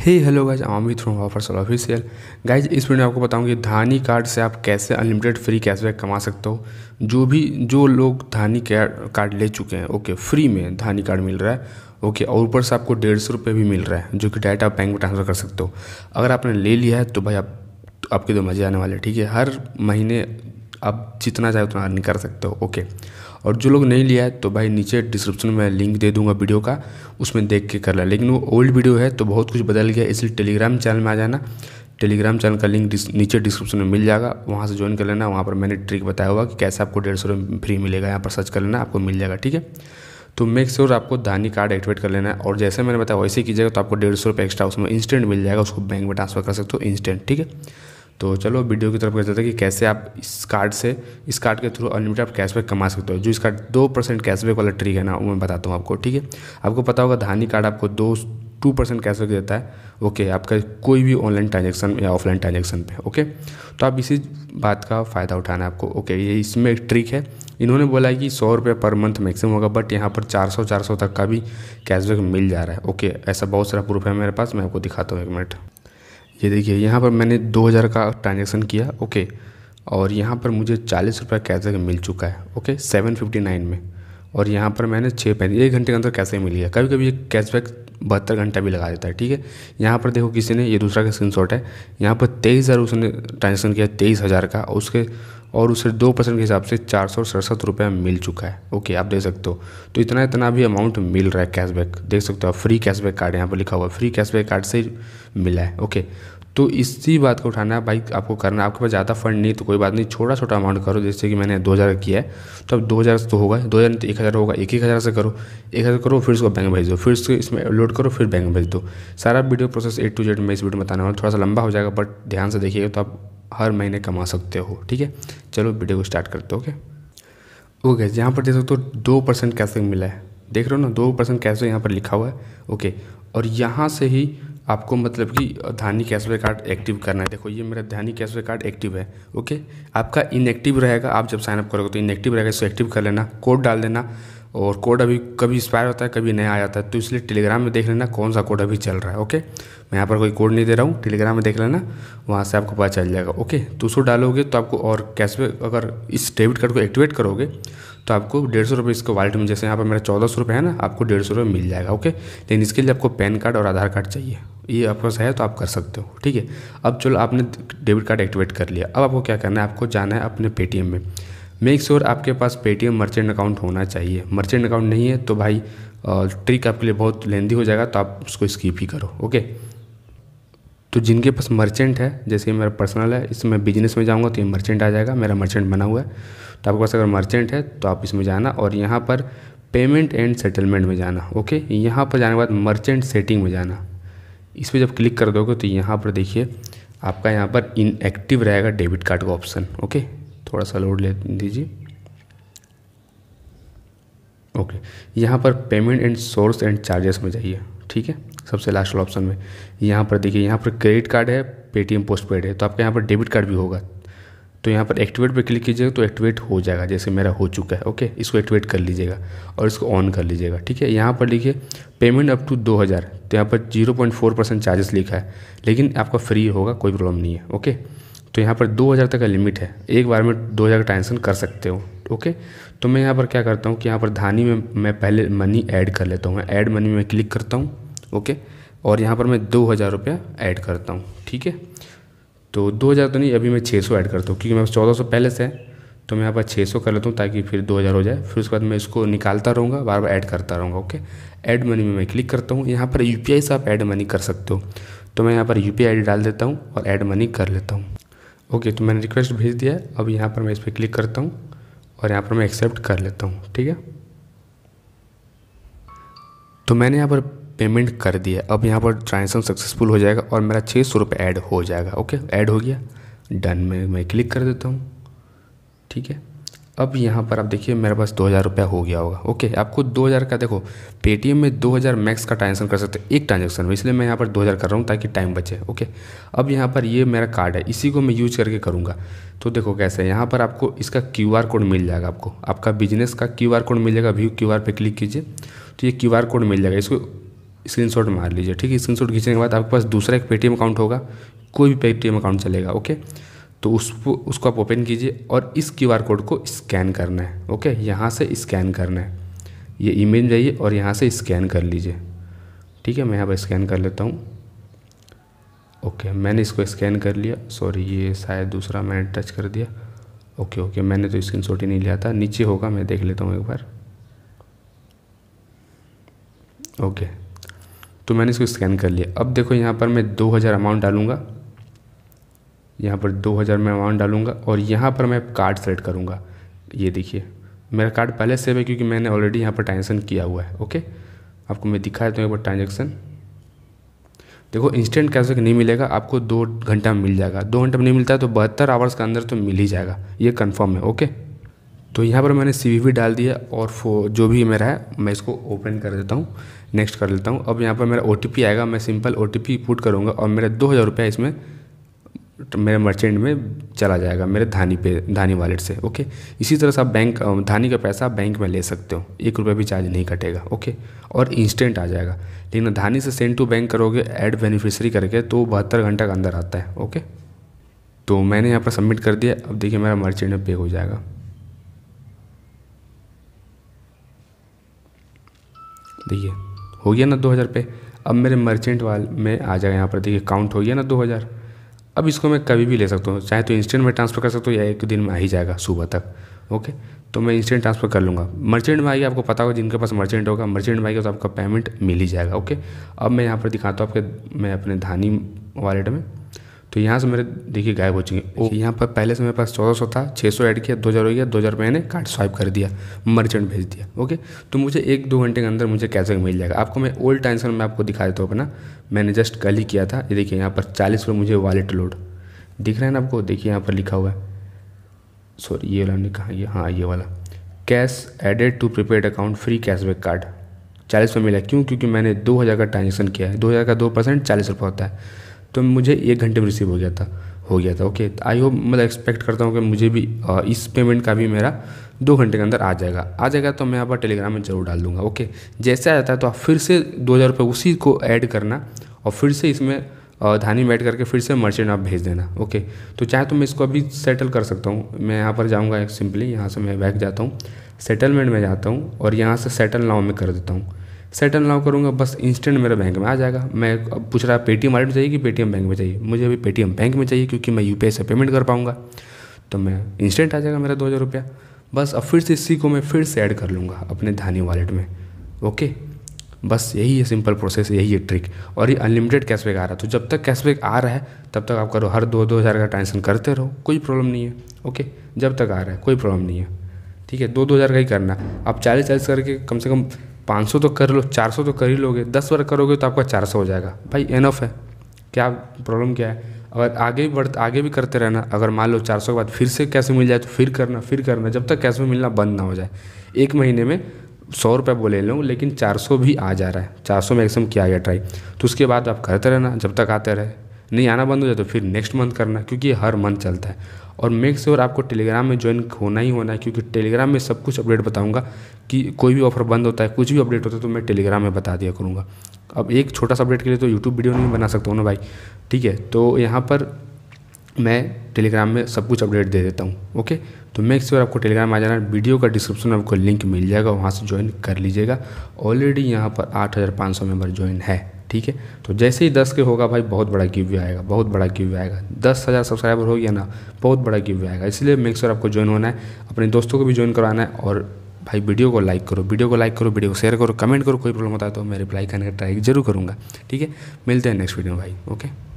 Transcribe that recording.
हे hello guys आम भी through offer sir official guys इस वीडियो में आपको बताऊंगी धानी कार्ड से आप कैसे अनलिमिटेड फ्री कैशबैक कमा सकते हो जो भी जो लोग धानी कार्ड ले चुके हैं ओके फ्री में धानी कार्ड मिल रहा है ओके और ऊपर से आपको डेढ़ सौ रुपये भी मिल रहा है जो कि डायरेक्ट आप बैंक में ट्रांसफर कर सकते हो अगर आपने ले लिया है तो भाई आप आपके तो मजे आने वाले ठीक है हर महीने आप जितना चाहे उतना अर्निंग कर सकते हो ओके और जो लोग नहीं लिया है तो भाई नीचे डिस्क्रिप्शन में लिंक दे दूंगा वीडियो का उसमें देख के कर लें लेकिन वो ओल्ड वीडियो है तो बहुत कुछ बदल गया इसलिए टेलीग्राम चैनल में आ जाना टेलीग्राम चैनल का लिंक डिस, नीचे डिस्क्रिप्शन में मिल जाएगा वहाँ से ज्वाइन कर लेना वहाँ पर मैंने ट्रिक बताया हुआ कि कैसे आपको डेढ़ सौ रुपये फ्री मिलेगा यहाँ पर सर्च कर लेना आपको मिल जाएगा ठीक है तो मेक श्योर आपको धानी कार्ड एक्टिवेट कर लेना है और जैसे मैंने बताया वैसे कीजिएगा तो आपको डेढ़ सौ रुपये एक्स्ट्रा उसमें इंस्टेंट मिल जाएगा उसको बैंक में ट्रांसफर कर सकते हो इंस्टेंट ठीक है तो चलो वीडियो की तरफ कहते हैं कि कैसे आप इस कार्ड से इस कार्ड के थ्रू अनलिमिटेड आप कैशबैक कमा सकते हो जो इसका दो परसेंट कैशबैक वाला ट्रिक है ना वो मैं बताता हूँ आपको ठीक है आपको पता होगा धानी कार्ड आपको दो टू परसेंट कैशबैक देता है ओके आपका कोई भी ऑनलाइन ट्रांजेक्शन या ऑफलाइन ट्रांजेक्शन पर ओके तो आप इसी बात का फ़ायदा उठाना है आपको ओके ये इसमें एक ट्रिक है इन्होंने बोला है कि सौ रुपये पर मंथ मैक्सिमम होगा बट यहाँ पर चार सौ चार सौ तक का भी कैशबैक मिल जा रहा है ओके ऐसा बहुत सारा प्रूफ है मेरे पास मैं आपको दिखाता हूँ एक मिनट ये देखिए यहाँ पर मैंने 2000 का ट्रांजेक्शन किया ओके और यहाँ पर मुझे चालीस रुपये कैसे मिल चुका है ओके सेवन फिफ्टी नाइन में और यहाँ पर मैंने छः पैंतीस एक घंटे के अंदर कैसे मिल गया कभी कभी ये कैशबैक बहत्तर घंटा भी लगा देता है ठीक है यहाँ पर देखो किसी ने ये दूसरा का स्क्रीन है यहाँ पर तेईस हज़ार उसने ट्रांजेक्शन किया तेईस हज़ार का उसके और उसे दो परसेंट के हिसाब से चार सौ सड़सठ रुपया मिल चुका है ओके आप देख सकते हो तो इतना इतना भी अमाउंट मिल रहा है कैशबैक देख सकते हो आप फ्री कैशबैक कार्ड यहाँ पर लिखा हुआ है फ्री कैशबैक कार्ड से मिला है ओके तो इसी बात को उठाना है भाई आपको करना है आपके पास ज़्यादा फंड नहीं तो कोई बात नहीं छोटा छोटा अमाउंट करो जैसे कि मैंने दो का किया है तो अब दो से तो होगा दो नहीं तो एक हज़ार होगा एक एक हज़ार से करो एक हज़ार करो फिर उसको बैंक भेज दो फिर उसको इसमें अपलोड करो फिर बैंक भेज दो सारा video process A to Z मैं इस वीडियो में बताने वाला थोड़ा सा लंबा हो जाएगा बट ध्यान से देखिएगा तो आप हर महीने कमा सकते हो ठीक है चलो वीडियो को स्टार्ट करते हो ओके ओके यहाँ पर देख सकते हो तो दो परसेंट कैसे मिला है देख रहे हो ना दो परसेंट कैश यहाँ पर लिखा हुआ है ओके और यहाँ से ही आपको मतलब कि धानी कैशबैक कार्ड एक्टिव करना है देखो ये मेरा धानी कैशबैक कार्ड एक्टिव है ओके आपका इनएक्टिव रहेगा आप जब साइनअप करोगे तो इनएक्टिव रहेगा इसको एक्टिव कर लेना कोड डाल देना और कोड अभी कभी एक्सपायर होता है कभी नया आ जाता है तो इसलिए टेलीग्राम में देख लेना कौन सा कोड अभी चल रहा है ओके मैं यहाँ पर कोई कोड नहीं दे रहा हूँ टेलीग्राम में देख लेना वहाँ से आपको पता चल जाएगा ओके तो उसको डालोगे तो आपको और कैशबैक अगर इस डेबिट कार्ड को एक्टिवेट करोगे तो आपको डेढ़ सौ रुपये इसके वॉलेट में जैसे यहाँ पर मेरा चौदह सौ रुपये है ना आपको डेढ़ सौ रुपये मिल जाएगा ओके लेकिन इसके लिए आपको पैन कार्ड और आधार कार्ड चाहिए ये आपके पास है तो आप कर सकते हो ठीक है अब चलो आपने डेबिट कार्ड एक्टिवेट कर लिया अब आपको क्या करना है आपको जाना है अपने पेटीएम में मेक श्योर sure आपके पास पेटीएम मर्चेंट अकाउंट होना चाहिए मर्चेंट अकाउंट नहीं है तो भाई ट्रिक आपके लिए बहुत लेंदी हो जाएगा तो आप उसको स्कीप ही करो ओके तो जिनके पास मर्चेंट है जैसे कि मेरा पर्सनल है इसमें बिजनेस में जाऊंगा तो ये मर्चेंट आ जाएगा मेरा मर्चेंट बना हुआ है तो आपके पास अगर मर्चेंट है तो आप इसमें जाना और यहाँ पर पेमेंट एंड सेटलमेंट में जाना ओके यहाँ पर जाने के बाद मर्चेंट सेटिंग में जाना इस पर जब क्लिक कर दोगे तो यहाँ पर देखिए आपका यहाँ पर इनएक्टिव रहेगा डेबिट कार्ड का ऑप्शन ओके थोड़ा सा लोड ले दीजिए ओके यहाँ पर payment and source and charges में जाइए ठीक है सबसे लास्ट ऑप्शन में यहाँ पर देखिए यहाँ पर क्रेडिट कार्ड है पेटीएम पोस्ट पेड है तो आपका यहाँ पर डेबिट कार्ड भी होगा तो यहाँ पर एक्टिवेट पर क्लिक कीजिएगा तो एक्टिवेट हो जाएगा जैसे मेरा हो चुका है ओके इसको एक्टिवेट कर लीजिएगा और इसको ऑन कर लीजिएगा ठीक है यहाँ पर लिखिए पेमेंट अप टू 2000 तो यहाँ पर 0.4 परसेंट चार्जेस लिखा है लेकिन आपका फ्री होगा कोई प्रॉब्लम नहीं है ओके तो यहाँ पर दो हज़ार तक का लिमिट है एक बार में दो हज़ार का ट्रांजेक्शन कर सकते हो ओके तो मैं यहाँ पर क्या करता हूँ कि यहाँ पर धानी में मैं पहले मनी ऐड कर लेता हूँ ऐड मनी में क्लिक करता हूँ ओके और यहाँ पर मैं दो हज़ार रुपया ऐड करता हूँ ठीक है तो दो हज़ार तो नहीं अभी मैं छः सौ ऐड करता हूँ क्योंकि मेरे चौदह सौ पहले से है तो मैं यहाँ पर छः सौ कर लेता हूँ ताकि फिर दो हज़ार हो जाए फिर उसके बाद मैं इसको निकालता रहूँगा बार बार ऐड करता रहूँगा ओके ऐड मनी में मैं क्लिक करता हूँ यहाँ पर यू से आप ऐड मनी कर सकते हो तो मैं यहाँ पर यू पी डाल देता हूँ और ऐड मनी कर लेता हूँ ओके तो मैंने रिक्वेस्ट भेज दिया है अब यहाँ पर मैं इस पर क्लिक करता हूँ और यहाँ पर मैं एक्सेप्ट कर लेता हूँ ठीक है तो मैंने यहाँ पर पेमेंट कर दिया अब यहाँ पर ट्रांजेक्शन सक्सेसफुल हो जाएगा और मेरा छः सौ रुपये ऐड हो जाएगा ओके ऐड हो गया डन में मैं क्लिक कर देता हूँ ठीक है अब यहाँ पर आप देखिए मेरे पास दो हज़ार रुपया हो गया होगा ओके आपको दो हज़ार का देखो पेटीएम में दो हज़ार मैक्स का ट्रांजेक्शन कर सकते हैं एक ट्रांजेक्शन में इसलिए मैं यहाँ पर दो हज़ार कर रहा हूँ ताकि टाइम बचे ओके अब यहाँ पर ये मेरा कार्ड है इसी को मैं यूज करके करूँगा तो देखो कैसे है यहाँ पर आपको इसका क्यू कोड मिल जाएगा आपको आपका बिजनेस का क्यू कोड मिल जाएगा व्यू क्यू पर क्लिक कीजिए तो ये क्यू कोड मिल जाएगा इसको शॉट मार लीजिए ठीक है स्क्रीनशॉट खींचने के बाद आपके पास दूसरा एक पेटीएम अकाउंट होगा कोई भी पेटीएम अकाउंट चलेगा ओके तो उसको उसको आप ओपन कीजिए और इस क्यू आर कोड को स्कैन करना है ओके यहाँ से स्कैन करना है ये इमेज जाइए और यहाँ से स्कैन कर लीजिए ठीक है मैं यहाँ पर स्कैन कर लेता हूँ ओके मैंने इसको स्कैन कर लिया सॉरी ये शायद दूसरा मैंने टच कर दिया ओके ओके मैंने तो स्क्रीन ही नहीं लिया था नीचे होगा मैं देख लेता हूँ एक बार ओके तो मैंने इसको स्कैन कर लिया अब देखो यहाँ पर मैं हज़ार अमाउंट डालूँगा यहाँ पर 2000 मैं अमाउंट डालूंगा और यहाँ पर मैं कार्ड सेलेक्ट करूँगा ये देखिए मेरा कार्ड पहले सेव है क्योंकि मैंने ऑलरेडी यहाँ पर ट्रांजेक्शन किया हुआ है ओके आपको मैं दिखा देता हूँ एक बार ट्रांजेक्शन देखो इंस्टेंट कि नहीं मिलेगा आपको दो घंटा मिल जाएगा दो घंटा में नहीं मिलता है तो बहत्तर आवर्स के अंदर तो मिल ही जाएगा ये कन्फर्म है ओके तो यहाँ पर मैंने सी डाल दिया और फो जो भी मेरा है मैं इसको ओपन कर देता हूँ नेक्स्ट कर लेता हूँ अब यहाँ पर मेरा ओ आएगा मैं सिंपल ओ पुट करूँगा और मेरा दो हज़ार रुपया इसमें तो मेरे मर्चेंट में चला जाएगा मेरे धानी पे धानी वॉलेट से ओके इसी तरह से आप बैंक धानी का पैसा बैंक में ले सकते हो एक रुपये भी चार्ज नहीं कटेगा ओके और इंस्टेंट आ जाएगा लेकिन धानी से सेंड टू बैंक करोगे एड बेनिफिशरी करके तो बहत्तर घंटा का अंदर आता है ओके तो मैंने यहाँ पर सबमिट कर दिया अब देखिए मेरा मर्चेंट में पे हो जाएगा देखिए हो गया ना दो हज़ार पे अब मेरे मर्चेंट वाल में आ जाएगा यहाँ पर देखिए काउंट हो गया ना दो हज़ार अब इसको मैं कभी भी ले सकता हूँ चाहे तो इंस्टेंट में ट्रांसफ़र कर सकता हूँ या एक दिन में आ ही जाएगा सुबह तक ओके तो मैं इंस्टेंट ट्रांसफ़र कर लूँगा मर्चेंट भाई आपको पता होगा जिनके पास मर्चेंट होगा मर्चेंट में का तो आपका पेमेंट मिल ही जाएगा ओके अब मैं यहाँ पर दिखाता हूँ आपके मैं अपने धानी वॉलेट में तो यहाँ से मेरे देखिए गायब हो चुके हैं यहाँ पर पहले से मेरे पास चौदह सौ था छः सौ ऐड किया दो हज़ार हो गया दो हज़ार मैंने कार्ड स्वाइप कर दिया मर्चेंट भेज दिया ओके तो मुझे एक दो घंटे के अंदर मुझे कैसे मिल जाएगा आपको मैं ओल्ड ट्रांसफर में आपको दिखा देता हूँ अपना मैंने जस्ट कल ही किया था ये देखिए यहाँ पर चालीस रुपये मुझे वॉलेट लोड दिख रहा है ना आपको देखिए यहाँ पर लिखा हुआ है सॉरी ये वाला कहा ये हाँ ये वाला cash added to prepaid account free cashback card चालीस रुपये मिला क्यों क्योंकि मैंने दो हज़ार का ट्रांजेक्शन किया है दो हज़ार का दो परसेंट चालीस रुपये होता है तो मुझे एक घंटे में रिसीव हो गया था हो गया था ओके आई होप मतलब एक्सपेक्ट करता हूँ कि मुझे भी इस पेमेंट का भी मेरा दो घंटे के अंदर आ जाएगा आ जाएगा तो मैं यहाँ पर टेलीग्राम में ज़रूर डाल दूँगा ओके जैसे आ जाता है तो आप फिर से दो हज़ार रुपये उसी को ऐड करना और फिर से इसमें धानी में ऐड करके फिर से मर्चेंट आप भेज देना ओके तो चाहे तो मैं इसको अभी सेटल कर सकता हूँ मैं यहाँ पर जाऊँगा सिंपली यहाँ से मैं बैग जाता हूँ सेटलमेंट में जाता हूँ और यहाँ से सेटल नाव में कर देता हूँ सेट अनलॉक करूँगा बस इंस्टेंट मेरा बैंक में आ जाएगा मैं अब पूछ रहा है पेटीएम वाले में चाहिए कि पेटीएम बैंक में चाहिए मुझे अभी पेटीएम बैंक में चाहिए क्योंकि मैं यू से पेमेंट कर पाऊँगा तो मैं इंस्टेंट आ जाएगा मेरा दो हज़ार रुपया बस अब फिर से इसी को मैं फिर से ऐड कर लूँगा अपने धानी वॉलेट में ओके बस यही है सिंपल प्रोसेस यही है ट्रिक और ये अनलिमिटेड कैशबैक आ रहा है तो जब तक कैशबैक आ रहा है तब तक आप करो हर दो दो हज़ार का ट्रांसफर करते रहो कोई प्रॉब्लम नहीं है ओके जब तक आ रहा है कोई प्रॉब्लम नहीं है ठीक है दो दो हज़ार का ही करना आप चालीस चालीस करके कम से कम पाँच सौ तो कर लो चार सौ तो कर ही लोगे दस बार करोगे तो आपका चार सौ हो जाएगा भाई एनफ है क्या प्रॉब्लम क्या है अगर आगे भी बढ़ आगे भी करते रहना अगर मान लो चार सौ के बाद फिर से कैश मिल जाए तो फिर करना फिर करना जब तक कैश में मिलना बंद ना हो जाए एक महीने में सौ रुपये बोले लूँ लेकिन चार सौ भी आ जा रहा है चार सौ मैक्सिमम किया गया ट्राई तो उसके बाद आप करते रहना जब तक आते रहे नहीं आना बंद हो जाए तो फिर नेक्स्ट मंथ करना क्योंकि हर मंथ चलता है और मेक श्योर आपको टेलीग्राम में ज्वाइन होना ही होना है क्योंकि टेलीग्राम में सब कुछ अपडेट बताऊंगा कि कोई भी ऑफर बंद होता है कुछ भी अपडेट होता है तो मैं टेलीग्राम में बता दिया करूँगा अब एक छोटा सा अपडेट के लिए तो यूट्यूब वीडियो नहीं बना सकता हूँ ना भाई ठीक है तो यहाँ पर मैं टेलीग्राम में सब कुछ अपडेट दे देता हूँ ओके तो मेक श्योर आपको टेलीग्राम आ जाना वीडियो का डिस्क्रिप्शन में आपको लिंक मिल जाएगा वहाँ से ज्वाइन कर लीजिएगा ऑलरेडी यहाँ पर आठ हज़ार पाँच सौ मेम्बर ज्वाइन है ठीक है तो जैसे ही दस के होगा भाई बहुत बड़ा गिव आएगा बहुत बड़ा गिव आएगा दस हज़ार सब्सक्राइबर हो गया ना बहुत बड़ा गिव आएगा इसलिए मेक श्योर आपको ज्वाइन होना है अपने दोस्तों को भी ज्वाइन करवाना है और भाई वीडियो को लाइक करो वीडियो को लाइक करो वीडियो को शेयर करो कमेंट करो कोई प्रॉब्लम होता है तो मैं रिप्लाई करने का ट्राई जरूर करूँगा ठीक है मिलते हैं नेक्स्ट वीडियो में भाई ओके